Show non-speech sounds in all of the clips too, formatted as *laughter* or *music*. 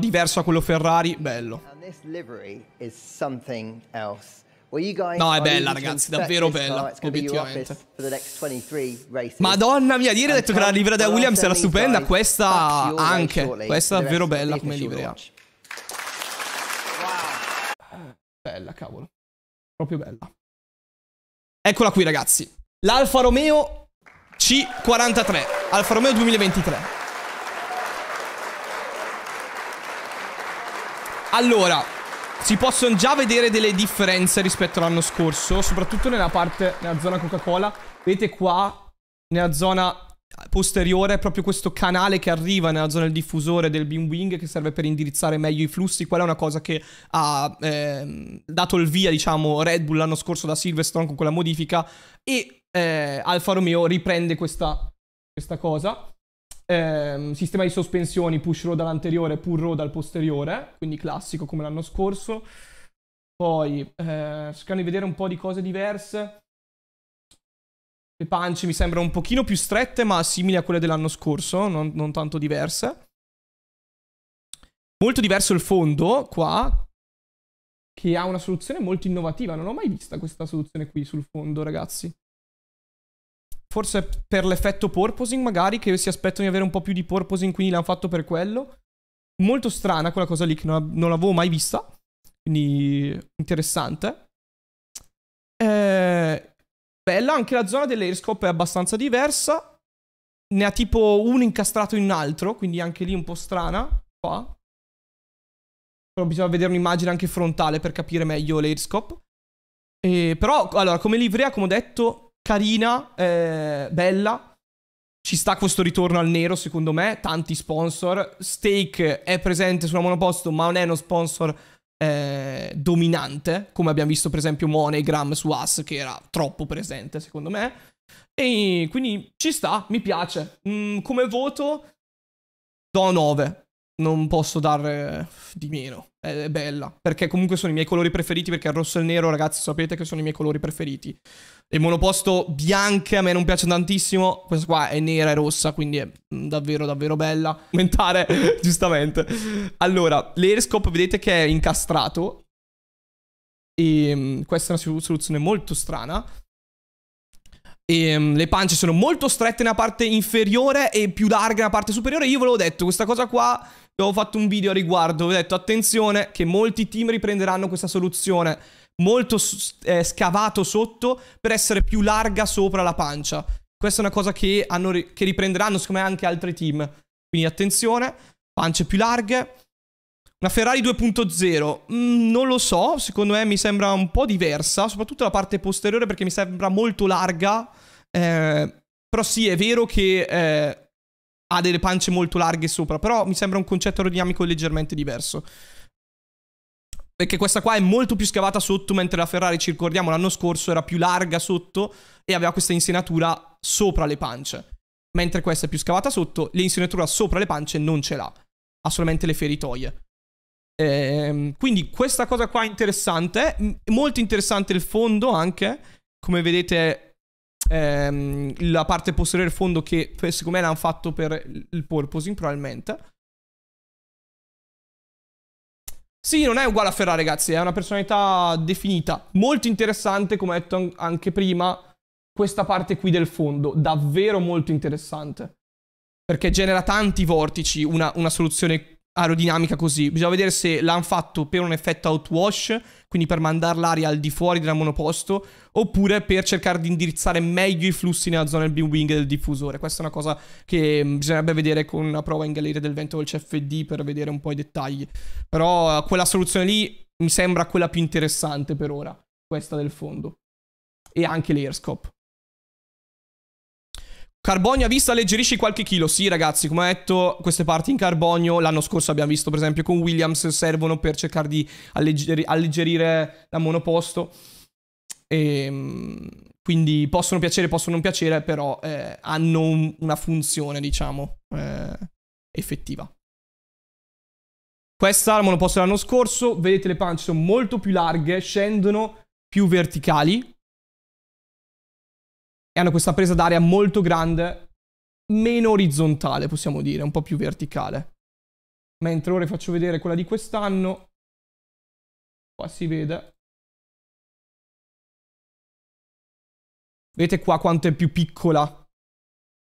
diverso a quello Ferrari, bello. No, è bella, ragazzi, davvero bella, obiettivamente. Madonna mia, ieri ho detto che la livrea da Williams era stupenda, questa anche. Questa è davvero bella come livrea. Bella, cavolo. Proprio bella. Eccola qui, ragazzi. L'Alfa Romeo C43. Alfa Romeo 2023. Allora, si possono già vedere delle differenze rispetto all'anno scorso, soprattutto nella parte, nella zona Coca-Cola. Vedete qua, nella zona posteriore, proprio questo canale che arriva nella zona del diffusore del Beam Wing che serve per indirizzare meglio i flussi. Quella è una cosa che ha eh, dato il via, diciamo, Red Bull l'anno scorso da Silverstone con quella modifica e eh, Alfa Romeo riprende questa, questa cosa ehm, sistema di sospensioni push row dall'anteriore, pull row dal posteriore, quindi classico come l'anno scorso. Poi eh, cercando di vedere un po' di cose diverse. Le pance mi sembrano un pochino più strette, ma simili a quelle dell'anno scorso, non, non tanto diverse. Molto diverso il fondo qua, che ha una soluzione molto innovativa. Non ho mai vista questa soluzione qui sul fondo, ragazzi. Forse per l'effetto porposing, magari, che si aspettano di avere un po' più di porposing, quindi l'hanno fatto per quello. Molto strana quella cosa lì, che non, non l'avevo mai vista. Quindi, interessante. Eh, bella, anche la zona dell'airscope è abbastanza diversa. Ne ha tipo uno incastrato in un altro, quindi anche lì un po' strana. Qua. Però bisogna vedere un'immagine anche frontale per capire meglio l'airscope. Eh, però, allora, come livrea, come ho detto, carina, eh, bella. Ci sta questo ritorno al nero, secondo me, tanti sponsor. Stake è presente sulla monoposto, ma non è uno sponsor eh, dominante, come abbiamo visto per esempio Monogram su Us, che era troppo presente, secondo me. E quindi ci sta, mi piace. Mm, come voto do 9 non posso dare eh, di meno. È, bella. Perché comunque sono i miei colori preferiti. Perché il rosso e il nero, ragazzi, sapete che sono i miei colori preferiti. Il monoposto bianca a me non piace tantissimo. Questa qua è nera e rossa, quindi è davvero, davvero bella. Aumentare, *laughs* giustamente. Allora, l'airscope vedete che è incastrato. E ehm, questa è una soluzione molto strana. E, um, le pance sono molto strette nella parte inferiore e più larghe nella parte superiore. Io ve l'ho detto, questa cosa qua Avevo fatto un video a riguardo, ho detto attenzione che molti team riprenderanno questa soluzione molto eh, scavato sotto per essere più larga sopra la pancia. Questa è una cosa che, hanno, che riprenderanno secondo me anche altri team. Quindi attenzione, pance più larghe. Una Ferrari 2.0, mm, non lo so, secondo me mi sembra un po' diversa, soprattutto la parte posteriore perché mi sembra molto larga. Eh, però sì, è vero che eh, ha delle pance molto larghe sopra, però mi sembra un concetto aerodinamico leggermente diverso. Perché questa qua è molto più scavata sotto, mentre la Ferrari, ci ricordiamo, l'anno scorso era più larga sotto e aveva questa insenatura sopra le pance. Mentre questa è più scavata sotto, l'insenatura sopra le pance non ce l'ha, ha solamente le feritoie. Ehm, quindi questa cosa qua è interessante, molto interessante il fondo anche, come vedete ehm, la parte posteriore del fondo che eh, secondo me l'hanno fatto per il porposing probabilmente. Sì, non è uguale a Ferrari, ragazzi, è una personalità definita. Molto interessante, come ho detto anche prima, questa parte qui del fondo. Davvero molto interessante. Perché genera tanti vortici, una, una soluzione aerodinamica così. Bisogna vedere se l'hanno fatto per un effetto outwash, quindi per mandare l'aria al di fuori della monoposto, oppure per cercare di indirizzare meglio i flussi nella zona del B-Wing del diffusore. Questa è una cosa che mm, bisognerebbe vedere con una prova in galleria del vento del CFD per vedere un po' i dettagli. Però eh, quella soluzione lì mi sembra quella più interessante per ora, questa del fondo. E anche l'airscope. Carbonio a vista alleggerisci qualche chilo. Sì, ragazzi, come ho detto, queste parti in carbonio l'anno scorso abbiamo visto, per esempio, con Williams servono per cercare di allegger alleggerire la monoposto. E, ehm, quindi possono piacere, possono non piacere, però eh, hanno un, una funzione, diciamo, eh, effettiva. Questa è la monoposto dell'anno scorso, vedete le pance sono molto più larghe, scendono più verticali, e hanno questa presa d'aria molto grande, meno orizzontale possiamo dire, un po' più verticale. Mentre ora vi faccio vedere quella di quest'anno, qua si vede. Vedete qua quanto è più piccola,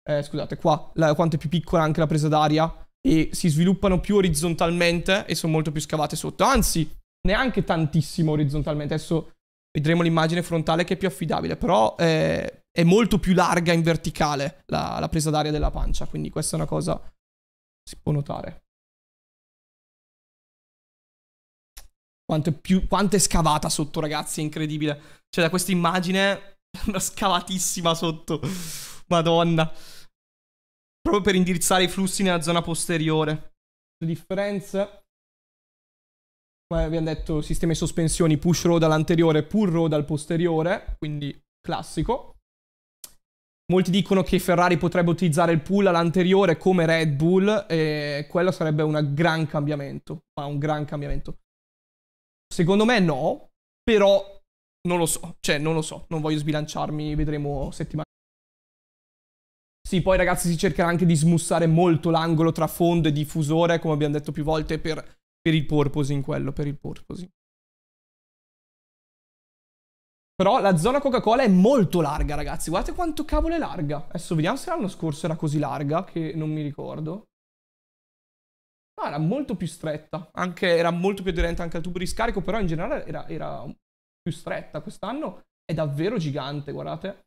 eh, scusate, qua la, quanto è più piccola anche la presa d'aria e si sviluppano più orizzontalmente e sono molto più scavate sotto, anzi neanche tantissimo orizzontalmente, adesso vedremo l'immagine frontale che è più affidabile, però eh, è molto più larga in verticale la, la presa d'aria della pancia, quindi questa è una cosa che si può notare. Quanto è, più, quanto è scavata sotto, ragazzi, è incredibile. Cioè, da questa immagine, una *laughs* scavatissima sotto. Madonna. Proprio per indirizzare i flussi nella zona posteriore. Le differenze come abbiamo detto, sistema di sospensioni push row dall'anteriore, pull row dal posteriore, quindi classico. Molti dicono che Ferrari potrebbe utilizzare il pull all'anteriore come Red Bull e quello sarebbe un gran cambiamento, ma un gran cambiamento. Secondo me no, però non lo so, cioè non lo so, non voglio sbilanciarmi, vedremo settimana. Sì, poi ragazzi si cercherà anche di smussare molto l'angolo tra fondo e diffusore, come abbiamo detto più volte, per, per il purpose quello, per il purpose. Però la zona Coca-Cola è molto larga, ragazzi. Guardate quanto cavolo è larga. Adesso vediamo se l'anno scorso era così larga, che non mi ricordo. No, ah, era molto più stretta. Anche, era molto più aderente anche al tubo di scarico, però in generale era, era più stretta. Quest'anno è davvero gigante, guardate.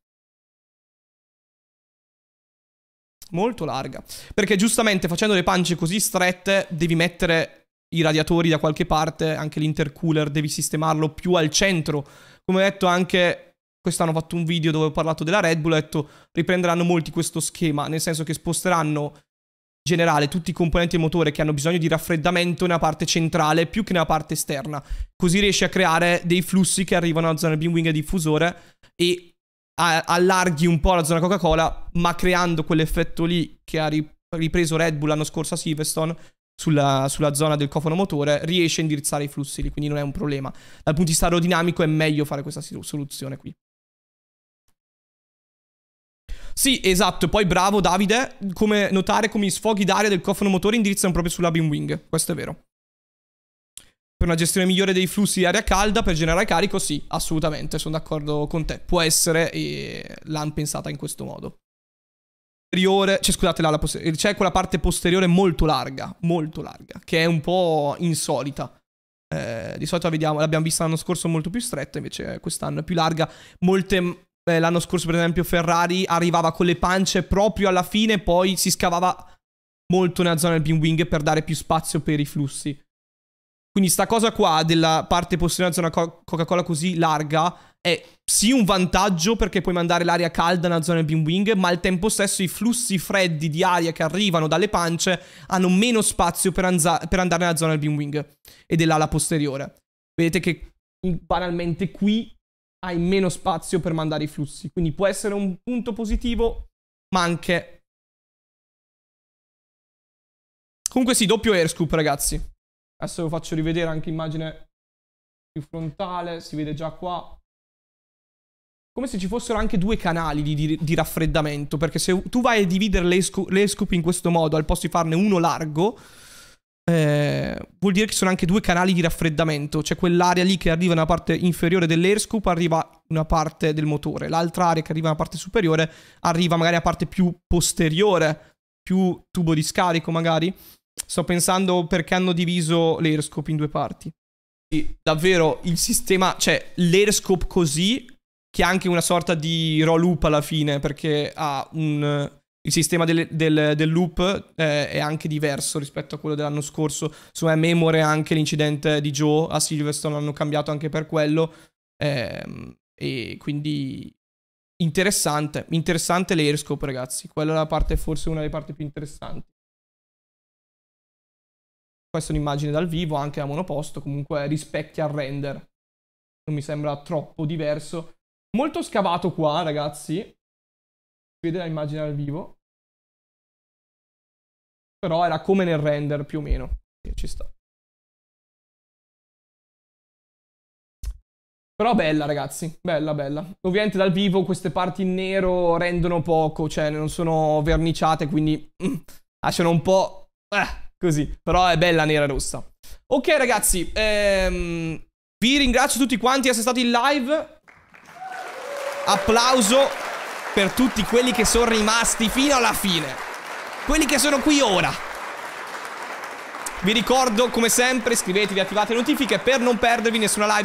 Molto larga. Perché giustamente facendo le pance così strette devi mettere i radiatori da qualche parte, anche l'intercooler devi sistemarlo più al centro. Come ho detto anche, quest'anno ho fatto un video dove ho parlato della Red Bull, ho detto riprenderanno molti questo schema, nel senso che sposteranno in generale tutti i componenti del motore che hanno bisogno di raffreddamento nella parte centrale più che nella parte esterna. Così riesci a creare dei flussi che arrivano alla zona B-Wing e diffusore e allarghi un po' la zona Coca-Cola, ma creando quell'effetto lì che ha ripreso Red Bull l'anno scorso a Silverstone, sulla, sulla, zona del cofano motore, riesce a indirizzare i flussi lì, quindi non è un problema. Dal punto di vista aerodinamico è meglio fare questa soluzione qui. Sì, esatto, poi bravo Davide, come notare come i sfoghi d'aria del cofano motore indirizzano proprio sulla beam wing, questo è vero. Per una gestione migliore dei flussi di aria calda, per generare carico, sì, assolutamente, sono d'accordo con te. Può essere, e l'hanno pensata in questo modo. Cioè, scusate, là, c'è quella parte posteriore molto larga, molto larga, che è un po' insolita. Eh, di solito la vediamo, l'abbiamo vista l'anno scorso molto più stretta, invece quest'anno è più larga. Molte, eh, l'anno scorso per esempio Ferrari arrivava con le pance proprio alla fine, poi si scavava molto nella zona del pin wing per dare più spazio per i flussi. Quindi sta cosa qua della parte posteriore di una co Coca-Cola così larga è sì un vantaggio perché puoi mandare l'aria calda nella zona del beam wing, ma al tempo stesso i flussi freddi di aria che arrivano dalle pance hanno meno spazio per, per andare nella zona del beam wing e dell'ala posteriore. Vedete che banalmente qui hai meno spazio per mandare i flussi, quindi può essere un punto positivo, ma anche... Comunque sì, doppio air scoop ragazzi. Adesso lo faccio rivedere anche immagine più frontale, si vede già qua. Come se ci fossero anche due canali di, di, di raffreddamento, perché se tu vai a dividere le, scoop in questo modo, al posto di farne uno largo, eh, vuol dire che sono anche due canali di raffreddamento. Cioè quell'area lì che arriva nella parte inferiore dell'air arriva una parte del motore. L'altra area che arriva nella parte superiore, arriva magari a parte più posteriore, più tubo di scarico magari. Sto pensando perché hanno diviso l'airscope in due parti. E davvero il sistema, cioè l'airscope così, che è anche una sorta di roll loop alla fine, perché ha un... Il sistema del, del, del loop eh, è anche diverso rispetto a quello dell'anno scorso. Su me memore anche l'incidente di Joe a Silverstone hanno cambiato anche per quello. Eh, e quindi interessante, interessante l'airscope ragazzi, quella è la parte forse una delle parti più interessanti. Questa è un'immagine dal vivo, anche a monoposto, comunque rispecchia il render. Non mi sembra troppo diverso. Molto scavato qua, ragazzi. Si vede l'immagine dal vivo. Però era come nel render, più o meno. E ci sta. Però bella ragazzi, bella bella. Ovviamente dal vivo queste parti in nero rendono poco, cioè non sono verniciate, quindi mm, lasciano un po'... Eh così. Però è bella nera e rossa. Ok ragazzi, ehm, vi ringrazio tutti quanti di essere stati in live. Applauso per tutti quelli che sono rimasti fino alla fine. Quelli che sono qui ora. Vi ricordo, come sempre, iscrivetevi, attivate le notifiche per non perdervi nessuna live.